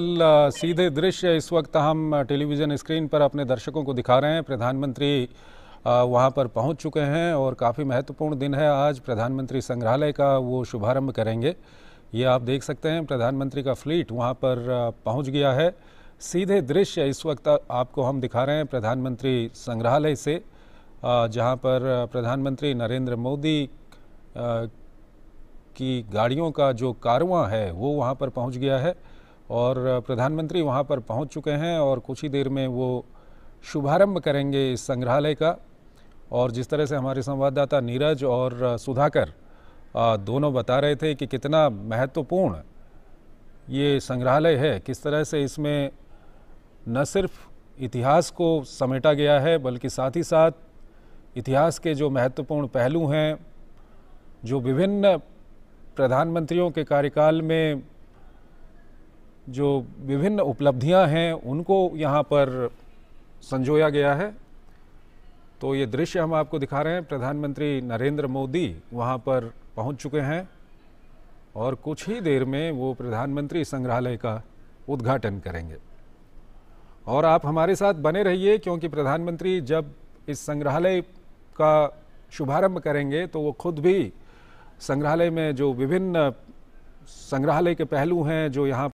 सीधे दृश्य इस वक्त हम टेलीविज़न स्क्रीन पर अपने दर्शकों को दिखा रहे हैं प्रधानमंत्री वहां पर पहुंच चुके हैं और काफ़ी महत्वपूर्ण दिन है आज प्रधानमंत्री संग्रहालय का वो शुभारंभ करेंगे ये आप देख सकते हैं प्रधानमंत्री का फ्लीट वहां पर पहुंच गया है सीधे दृश्य इस वक्त आपको हम दिखा रहे हैं प्रधानमंत्री संग्रहालय से जहाँ पर प्रधानमंत्री नरेंद्र मोदी की गाड़ियों का जो कारवा है वो वहाँ पर पहुँच गया है और प्रधानमंत्री वहाँ पर पहुँच चुके हैं और कुछ ही देर में वो शुभारंभ करेंगे इस संग्रहालय का और जिस तरह से हमारे संवाददाता नीरज और सुधाकर दोनों बता रहे थे कि कितना महत्वपूर्ण ये संग्रहालय है किस तरह से इसमें न सिर्फ इतिहास को समेटा गया है बल्कि साथ ही साथ इतिहास के जो महत्वपूर्ण पहलू हैं जो विभिन्न प्रधानमंत्रियों के कार्यकाल में जो विभिन्न उपलब्धियां हैं उनको यहाँ पर संजोया गया है तो ये दृश्य हम आपको दिखा रहे हैं प्रधानमंत्री नरेंद्र मोदी वहाँ पर पहुँच चुके हैं और कुछ ही देर में वो प्रधानमंत्री संग्रहालय का उद्घाटन करेंगे और आप हमारे साथ बने रहिए क्योंकि प्रधानमंत्री जब इस संग्रहालय का शुभारंभ करेंगे तो वो खुद भी संग्रहालय में जो विभिन्न संग्रहालय के पहलू हैं जो यहाँ